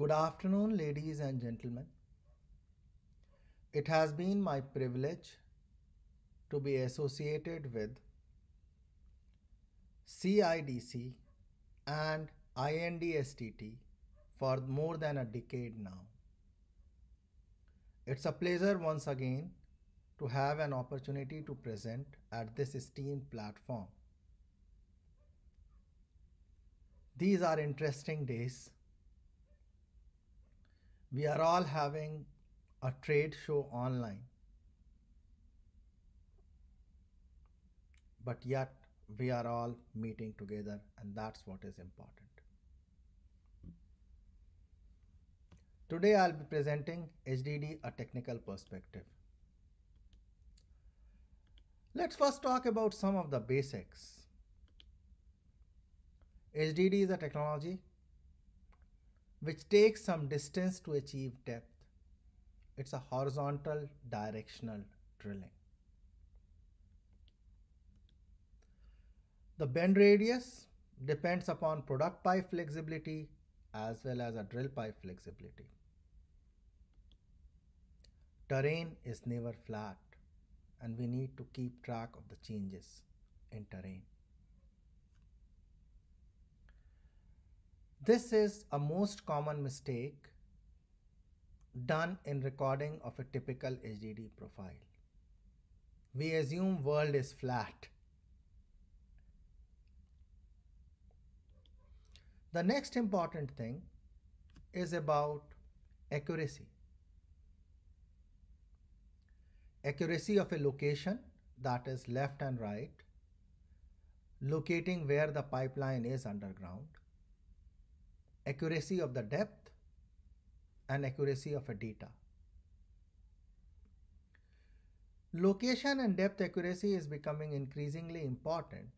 Good afternoon, ladies and gentlemen. It has been my privilege to be associated with CIDC and INDSTT for more than a decade now. It's a pleasure once again to have an opportunity to present at this esteemed platform. These are interesting days we are all having a trade show online. But yet, we are all meeting together, and that's what is important. Today, I'll be presenting HDD a technical perspective. Let's first talk about some of the basics. HDD is a technology which takes some distance to achieve depth. It's a horizontal directional drilling. The bend radius depends upon product pipe flexibility as well as a drill pipe flexibility. Terrain is never flat and we need to keep track of the changes in terrain. This is a most common mistake done in recording of a typical HDD profile. We assume world is flat. The next important thing is about accuracy. Accuracy of a location that is left and right, locating where the pipeline is underground, accuracy of the depth and accuracy of a data. Location and depth accuracy is becoming increasingly important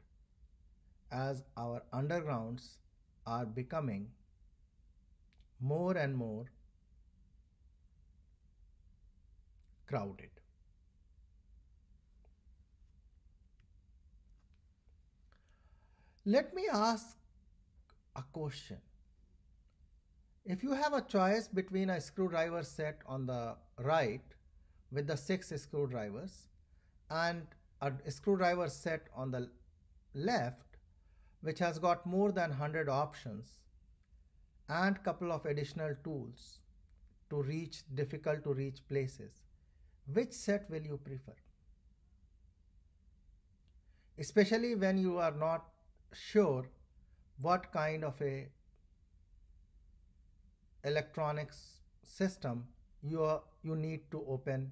as our undergrounds are becoming more and more crowded. Let me ask a question if you have a choice between a screwdriver set on the right with the six screwdrivers and a screwdriver set on the left which has got more than 100 options and couple of additional tools to reach difficult to reach places which set will you prefer especially when you are not sure what kind of a electronics system you, are, you need to open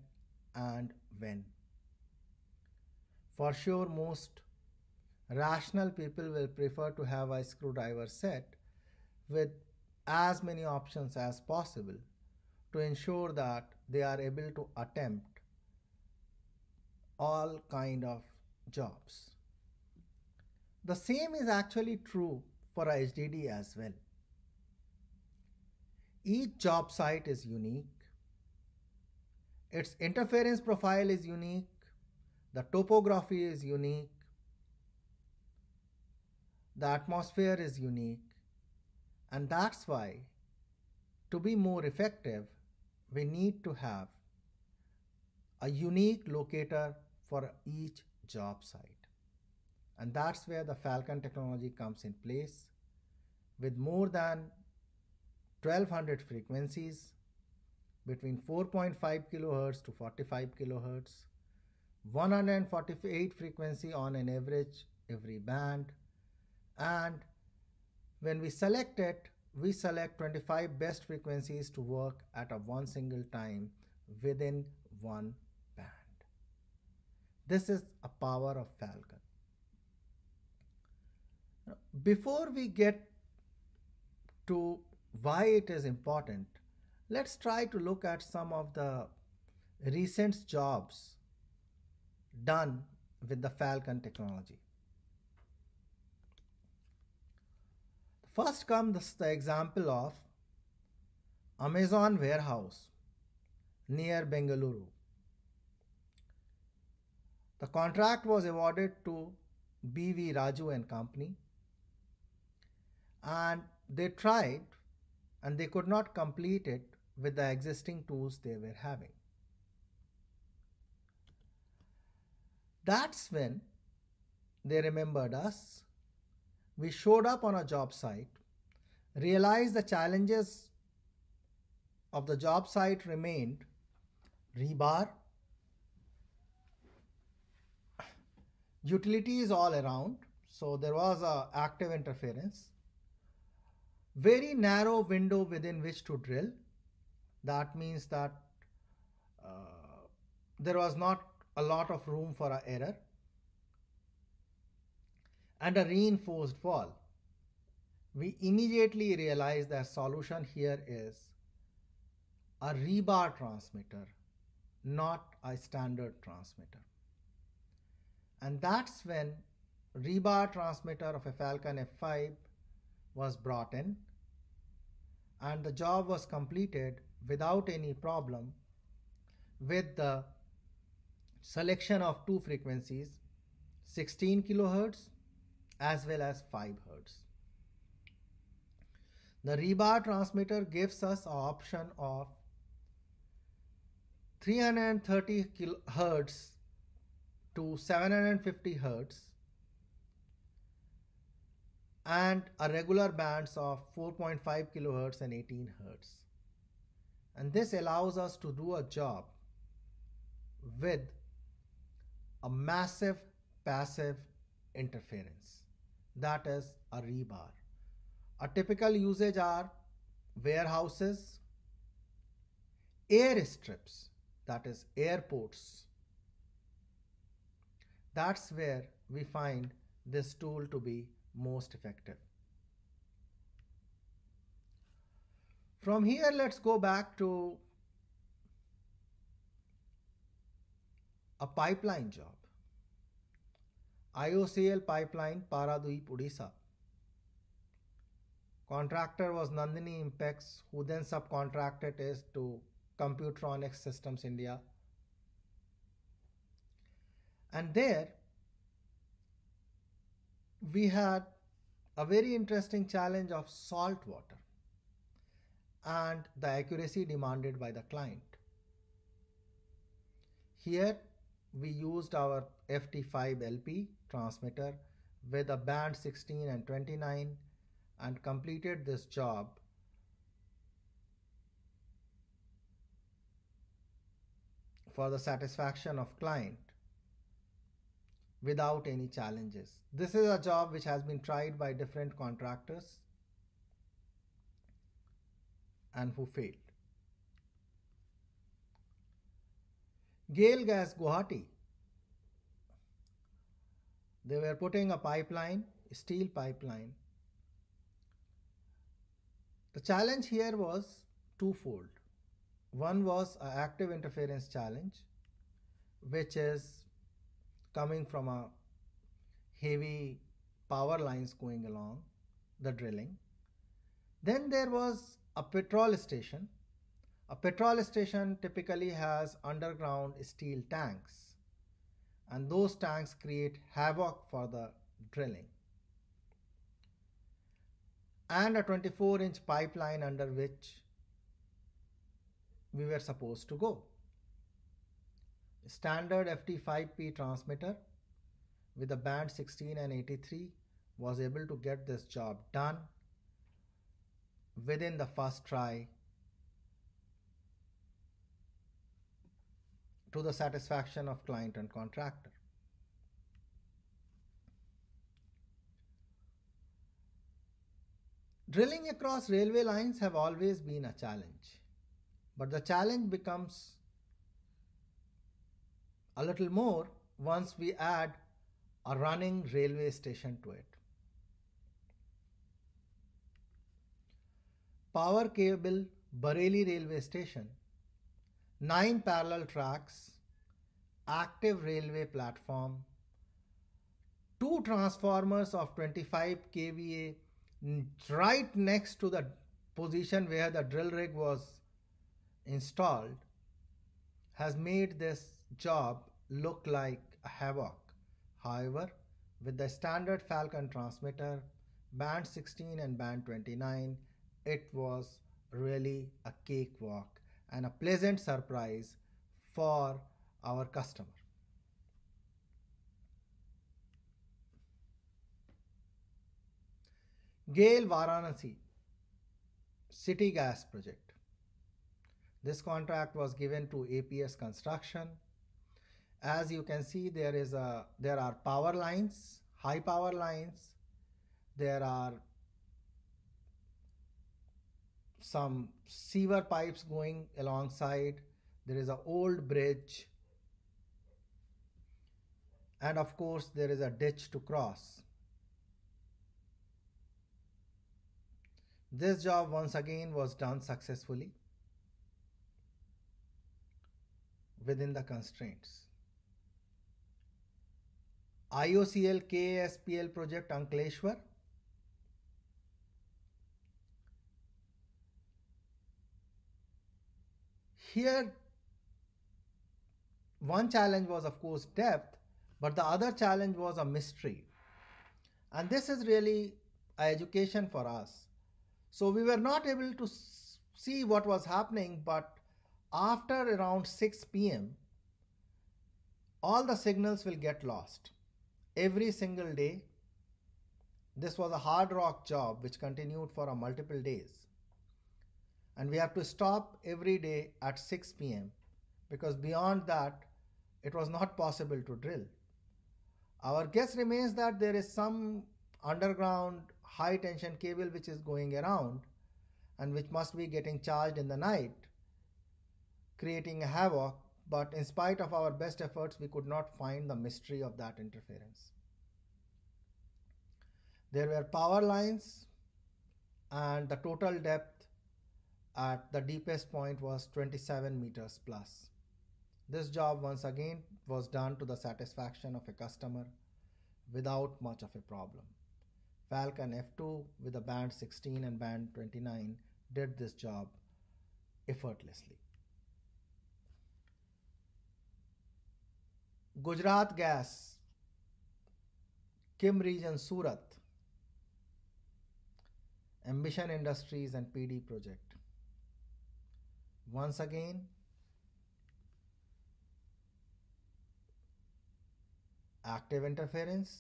and when. For sure, most rational people will prefer to have a screwdriver set with as many options as possible to ensure that they are able to attempt all kind of jobs. The same is actually true for HDD as well. Each job site is unique. Its interference profile is unique. The topography is unique. The atmosphere is unique. And that's why, to be more effective, we need to have a unique locator for each job site. And that's where the Falcon technology comes in place with more than 1200 frequencies between 4.5 kilohertz to 45 kilohertz, 148 frequency on an average every band, and when we select it, we select 25 best frequencies to work at a one single time within one band. This is a power of Falcon. Before we get to why it is important, let's try to look at some of the recent jobs done with the Falcon technology. First comes the example of Amazon warehouse near Bengaluru. The contract was awarded to BV Raju and company and they tried and they could not complete it with the existing tools they were having. That's when they remembered us. We showed up on a job site, realized the challenges of the job site remained rebar, utilities all around, so there was a active interference very narrow window within which to drill. That means that uh, there was not a lot of room for an error and a reinforced wall. We immediately realized that solution here is a rebar transmitter, not a standard transmitter. And that's when rebar transmitter of a Falcon F5 was brought in and the job was completed without any problem with the selection of two frequencies 16 kilohertz as well as 5 hertz. The rebar transmitter gives us an option of 330 kilohertz to 750 hertz and a regular bands of 4.5 kilohertz and 18 hertz. And this allows us to do a job with a massive passive interference. That is a rebar. A typical usage are warehouses, air strips, that is airports. That's where we find this tool to be most effective. From here, let's go back to a pipeline job. IOCL pipeline, Paradweep, Odisha. Contractor was Nandini Impex, who then subcontracted it to Computronics Systems India. And there, we had a very interesting challenge of salt water and the accuracy demanded by the client. Here we used our FT5LP transmitter with a band 16 and 29 and completed this job for the satisfaction of client without any challenges. This is a job which has been tried by different contractors and who failed. Gale Gas Guwahati. They were putting a pipeline, a steel pipeline. The challenge here was twofold. One was an active interference challenge, which is coming from a heavy power lines going along the drilling. Then there was a petrol station. A petrol station typically has underground steel tanks and those tanks create havoc for the drilling. And a 24 inch pipeline under which we were supposed to go standard FT5P transmitter with a band 16 and 83 was able to get this job done within the first try to the satisfaction of client and contractor. Drilling across railway lines have always been a challenge, but the challenge becomes a little more once we add a running railway station to it. Power cable Bareilly railway station, 9 parallel tracks, active railway platform, 2 transformers of 25 kVA right next to the position where the drill rig was installed has made this job look like a Havoc. However, with the standard Falcon transmitter, band 16 and band 29, it was really a cakewalk and a pleasant surprise for our customer. Gale Varanasi City Gas Project. This contract was given to APS Construction as you can see there is a there are power lines high power lines there are some sewer pipes going alongside there is an old bridge and of course there is a ditch to cross this job once again was done successfully within the constraints IOCL KASPL project Ankleshwar. Here one challenge was of course depth but the other challenge was a mystery and this is really a education for us. So we were not able to see what was happening but after around 6 p.m. all the signals will get lost every single day. This was a hard rock job which continued for multiple days. And we have to stop every day at 6 pm because beyond that it was not possible to drill. Our guess remains that there is some underground high tension cable which is going around and which must be getting charged in the night, creating havoc but in spite of our best efforts, we could not find the mystery of that interference. There were power lines and the total depth at the deepest point was 27 meters plus. This job once again was done to the satisfaction of a customer without much of a problem. Falcon F2 with a band 16 and band 29 did this job effortlessly. Gujarat Gas, Kim Region Surat, Ambition Industries and PD project. Once again, active interference,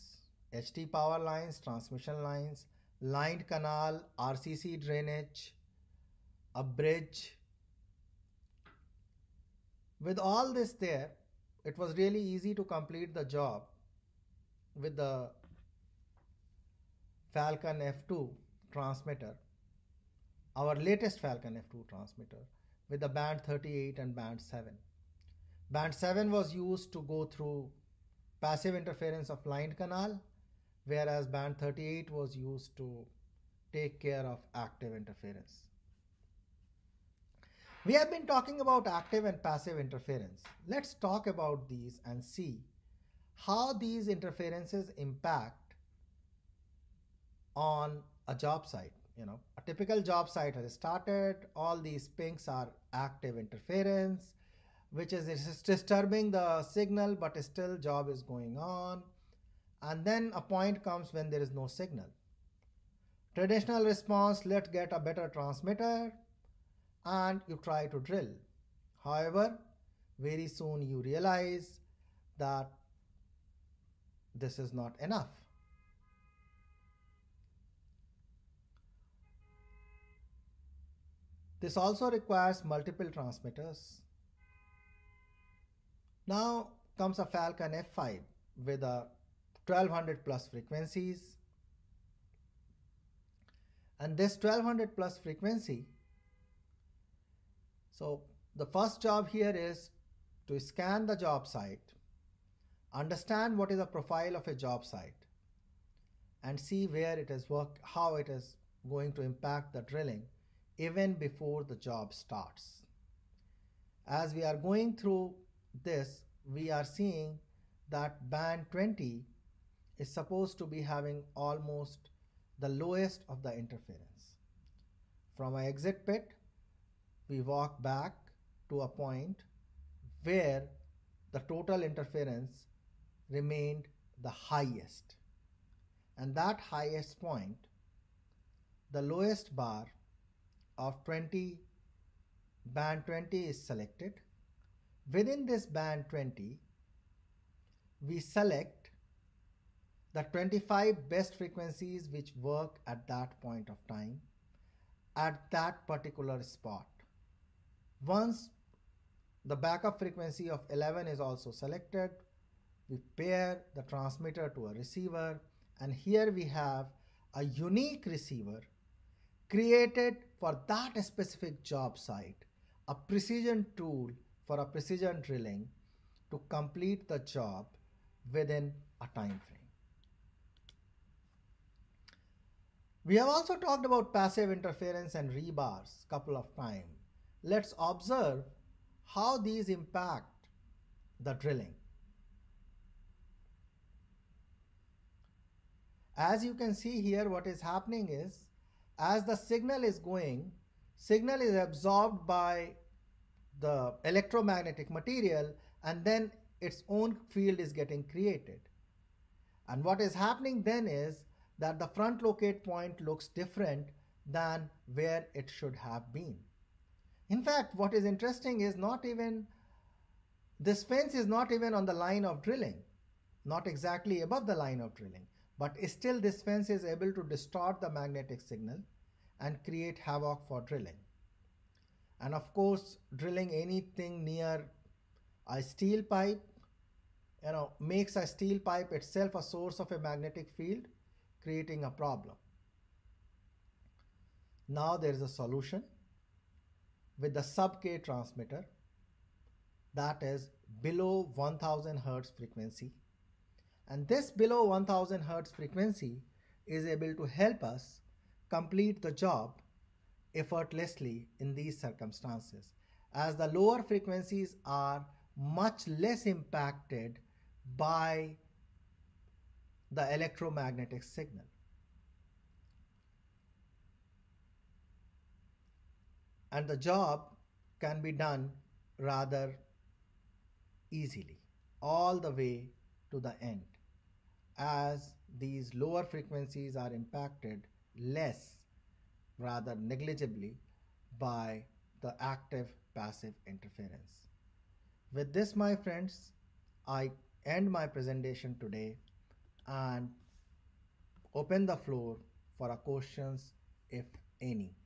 HT power lines, transmission lines, lined canal, RCC drainage, a bridge. With all this there, it was really easy to complete the job with the Falcon F2 transmitter, our latest Falcon F2 transmitter with the band 38 and band 7. Band 7 was used to go through passive interference of lined canal, whereas band 38 was used to take care of active interference. We have been talking about active and passive interference. Let's talk about these and see how these interferences impact on a job site. You know, a typical job site has started, all these pings are active interference, which is disturbing the signal, but still job is going on. And then a point comes when there is no signal. Traditional response, let's get a better transmitter, and you try to drill. However, very soon you realize that this is not enough. This also requires multiple transmitters. Now comes a Falcon F5 with a 1200 plus frequencies. And this 1200 plus frequency so the first job here is to scan the job site, understand what is the profile of a job site and see where it is work, how it is going to impact the drilling even before the job starts. As we are going through this, we are seeing that band 20 is supposed to be having almost the lowest of the interference. From my exit pit, we walk back to a point where the total interference remained the highest. And that highest point, the lowest bar of 20, band 20 is selected. Within this band 20, we select the 25 best frequencies which work at that point of time at that particular spot. Once the backup frequency of 11 is also selected, we pair the transmitter to a receiver and here we have a unique receiver created for that specific job site, a precision tool for a precision drilling to complete the job within a time frame. We have also talked about passive interference and rebars couple of times. Let's observe how these impact the drilling. As you can see here, what is happening is as the signal is going, signal is absorbed by the electromagnetic material and then its own field is getting created. And what is happening then is that the front locate point looks different than where it should have been. In fact, what is interesting is not even, this fence is not even on the line of drilling, not exactly above the line of drilling, but still this fence is able to distort the magnetic signal and create havoc for drilling. And of course, drilling anything near a steel pipe, you know, makes a steel pipe itself a source of a magnetic field, creating a problem. Now there is a solution with the sub-K transmitter that is below 1000 Hz frequency. And this below 1000 Hz frequency is able to help us complete the job effortlessly in these circumstances as the lower frequencies are much less impacted by the electromagnetic signal. and the job can be done rather easily all the way to the end as these lower frequencies are impacted less rather negligibly by the active passive interference. With this my friends I end my presentation today and open the floor for questions if any.